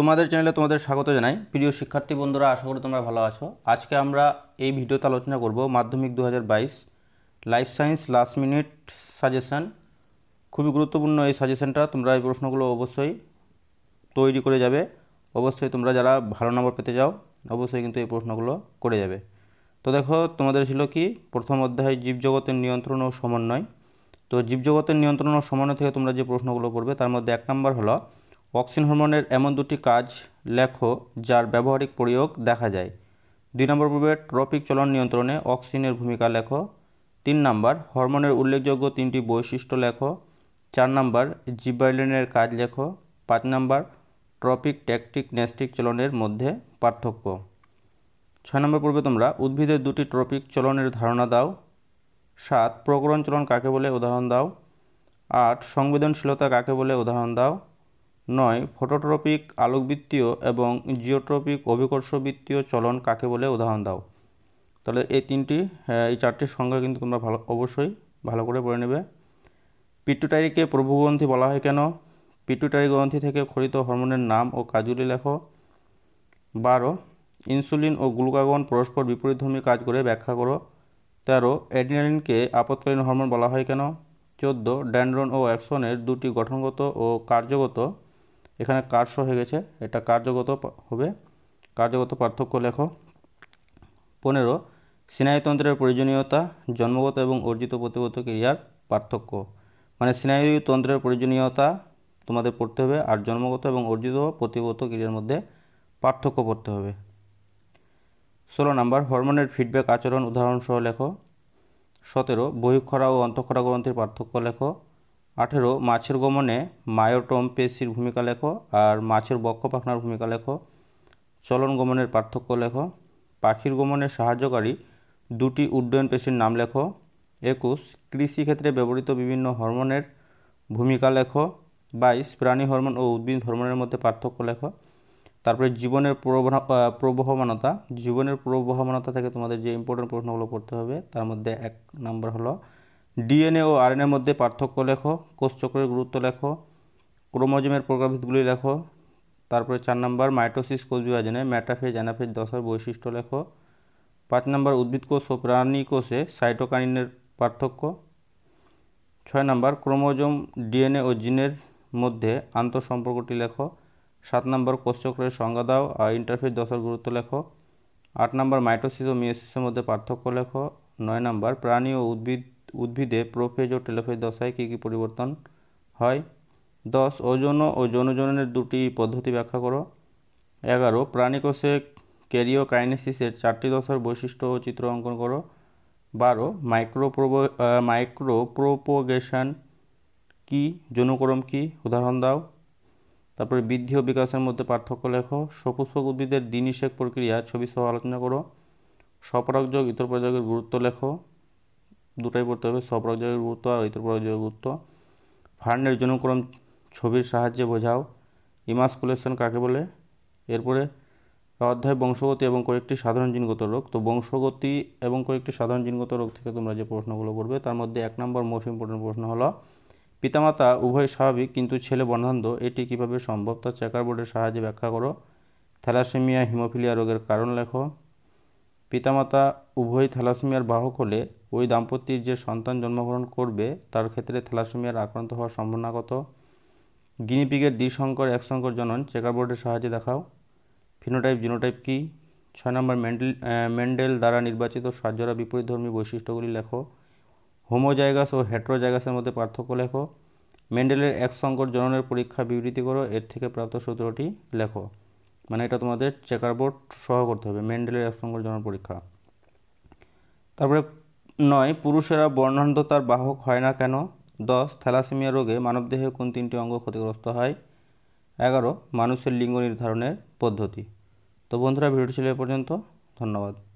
তোমাদের চ্যানেলে তোমাদের স্বাগত জানাই প্রিয় শিক্ষার্থী বন্ধুরা আশা করি তোমরা ভালো আছো আজকে আমরা এই ভিডিওতে আলোচনা করব মাধ্যমিক দু life science last minute suggestion খুবই গুরুত্বপূর্ণ এই সাজেশানটা তোমরা এই প্রশ্নগুলো অবশ্যই তৈরি করে যাবে অবশ্যই তোমরা যারা ভালো নম্বর পেতে যাও অবশ্যই কিন্তু এই প্রশ্নগুলো করে যাবে তো দেখো তোমাদের ছিল কি প্রথম অধ্যায় জীবজগতের নিয়ন্ত্রণ ও সমন্বয় তো জীবজগতের নিয়ন্ত্রণ ও সমন্বয় থেকে তোমরা যে প্রশ্নগুলো করবে তার মধ্যে এক নম্বর হলো অক্সিন হরমোনের এমন দুটি কাজ লেখো যার ব্যবহারিক প্রয়োগ দেখা যায় দুই নম্বর পূর্বে ট্রপিক চলন নিয়ন্ত্রণে অক্সিনের ভূমিকা লেখো তিন নাম্বার হরমোনের উল্লেখযোগ্য তিনটি বৈশিষ্ট্য লেখো চার নাম্বার জিবাইলিনের কাজ লেখো পাঁচ নাম্বার ট্রপিক ট্যাকটিক নেস্টিক চলনের মধ্যে পার্থক্য ছয় নম্বর পূর্বে তোমরা উদ্ভিদের দুটি ট্রপিক চলনের ধারণা দাও সাত প্রকরণ চলন কাকে বলে উদাহরণ দাও আট সংবেদনশীলতা কাকে বলে উদাহরণ দাও নয় ফটোট্রপিক আলোকবৃত্তীয় এবং জিওট্রপিক অভিকর্ষবৃত্তীয় চলন কাকে বলে উদাহরণ দাও তাহলে এই তিনটি হ্যাঁ, এই চারটির সংজ্ঞা কিন্তু তোমরা ভালো অবশ্যই ভালো করে পড়ে নেবে পিটুটারিকে প্রভুগ্রন্থি বলা হয় কেন পিটুটারি গ্রন্থি থেকে খরিত হরমোনের নাম ও কাজগুলি লেখো বারো ইনসুলিন ও গ্লুকাগন পরস্পর বিপরীতধর্মী কাজ করে ব্যাখ্যা করো তেরো অ্যাডিনালিনকে আপৎকালীন হরমোন বলা হয় কেন চোদ্দো ড্যান্ড্রন ও অ্যাকশনের দুটি গঠনগত ও কার্যগত এখানে শো হয়ে গেছে এটা কার্যগত হবে কার্যগত পার্থক্য লেখো পনেরো স্নায়ুতন্ত্রের প্রয়োজনীয়তা জন্মগত এবং অর্জিত প্রতিগত ক্রিয়ার পার্থক্য মানে স্নায়ুতন্ত্রের প্রয়োজনীয়তা তোমাদের পড়তে হবে আর জন্মগত এবং অর্জিত প্রতিগত ক্রিয়ার মধ্যে পার্থক্য পড়তে হবে ষোলো নম্বর হরমোনের ফিডব্যাক আচরণ উদাহরণসহ লেখো সতেরো বহিঃক্ষরা ও অন্তঃক্ষরা গ্রন্থির পার্থক্য লেখো আঠেরো মাছের গমনে মায়োটম পেশির ভূমিকা লেখো আর মাছের বক্ষ পাখনার ভূমিকা লেখো চলন গমনের পার্থক্য লেখো পাখির গমনে সাহায্যকারী দুটি উড্ডয়ন পেশির নাম লেখো একুশ কৃষিক্ষেত্রে ব্যবহৃত বিভিন্ন হরমোনের ভূমিকা লেখো বাইশ প্রাণী হরমোন ও উদ্ভিদ হরমোনের মধ্যে পার্থক্য লেখো তারপরে জীবনের প্রবহমানতা জীবনের প্রবহমানতা থেকে তোমাদের যে ইম্পর্টেন্ট প্রশ্নগুলো করতে হবে তার মধ্যে এক নম্বর হলো ডিএনএ ও আরএনএর মধ্যে পার্থক্য লেখো কোষচক্রের গুরুত্ব লেখো ক্রোমোজোমের প্রকারভেদগুলি লেখো তারপরে চার নম্বর মাইটোসিস কোষ বিভাজনে ম্যাটাফেজ অ্যানাফেজ দশার বৈশিষ্ট্য লেখো পাঁচ নম্বর উদ্ভিদ কোষ ও প্রাণী কোষে সাইটোকানিনের পার্থক্য ছয় নম্বর ক্রোমোজোম ডিএনএ ও জিনের মধ্যে আন্তঃসম্পর্কটি লেখো সাত নম্বর কোষচক্রের সংজ্ঞা দাও আর ইন্টারফেস দশার গুরুত্ব লেখো আট নম্বর মাইটোসিস ও মিওসিসের মধ্যে পার্থক্য লেখো নয় নম্বর প্রাণী ও উদ্ভিদ উদ্ভিদে প্রোফেজ ও টেলোফেজ দশায় কী কী পরিবর্তন হয় দশ ওজন ও যৌনজনের দুটি পদ্ধতি ব্যাখ্যা করো এগারো প্রাণীকোষে ক্যারিও কাইনেসিসের চারটি দশার বৈশিষ্ট্য ও চিত্র অঙ্কন করো বারো মাইক্রোপ্রোব প্রোপোগেশন কি যৌনকরম কি উদাহরণ দাও তারপরে বৃদ্ধি ও বিকাশের মধ্যে পার্থক্য লেখো সপুষ্পক উদ্ভিদের দিনিশেক প্রক্রিয়া ছবি সহ আলোচনা করো সপরাগযোগ ইতর প্রয়োগের গুরুত্ব লেখো দুটাই পড়তে হবে স্বপরাগজয়ের গুরুত্ব আর ঐতপরাগজয়ের গুরুত্ব ফান্ডের জনক্রম ছবির সাহায্যে বোঝাও ইমাসকুলেশন কাকে বলে এরপরে অধ্যায় বংশগতি এবং কয়েকটি সাধারণ জিনগত রোগ তো বংশগতি এবং কয়েকটি সাধারণ জিনগত রোগ থেকে তোমরা যে প্রশ্নগুলো পড়বে তার মধ্যে এক নম্বর মোস্ট ইম্পর্টেন্ট প্রশ্ন হলো পিতামাতা উভয় স্বাভাবিক কিন্তু ছেলে বর্ণান্ধ এটি কিভাবে সম্ভব তা চেকার বোর্ডের সাহায্যে ব্যাখ্যা করো থ্যালাসেমিয়া হিমোফিলিয়া রোগের কারণ লেখো পিতামাতা উভয় থ্যালাসেমিয়ার বাহক হলে ওই দাম্পত্যের যে সন্তান জন্মগ্রহণ করবে তার ক্ষেত্রে থ্যালাসেমিয়ার আক্রান্ত হওয়ার সম্ভাবনা কত গিনিপিগের দ্বিসংকর একসংকর জনন চেকার বোর্ডের সাহায্যে দেখাও ফিনোটাইপ জিনোটাইপ কি ছয় নম্বর মেন্ডেল মেন্ডেল দ্বারা নির্বাচিত সাহায্যরা বিপরীতধর্মী বৈশিষ্ট্যগুলি লেখো হোমোজাইগাস ও হেট্রোজাইগাসের মধ্যে পার্থক্য লেখো মেন্ডেলের এক সংকট জননের পরীক্ষা বিবৃতি করো এর থেকে প্রাপ্ত সূত্রটি লেখো মানে এটা তোমাদের চেকার বোর্ড সহ করতে হবে মেন্ডেলের এক সংকট জনন পরীক্ষা তারপরে নয় পুরুষেরা বর্ণান্ধতার বাহক হয় না কেন দশ থ্যালাসেমিয়া রোগে মানবদেহে কোন তিনটি অঙ্গ ক্ষতিগ্রস্ত হয় এগারো মানুষের লিঙ্গ নির্ধারণের পদ্ধতি তো বন্ধুরা ভিডিওটি ছিল এ পর্যন্ত ধন্যবাদ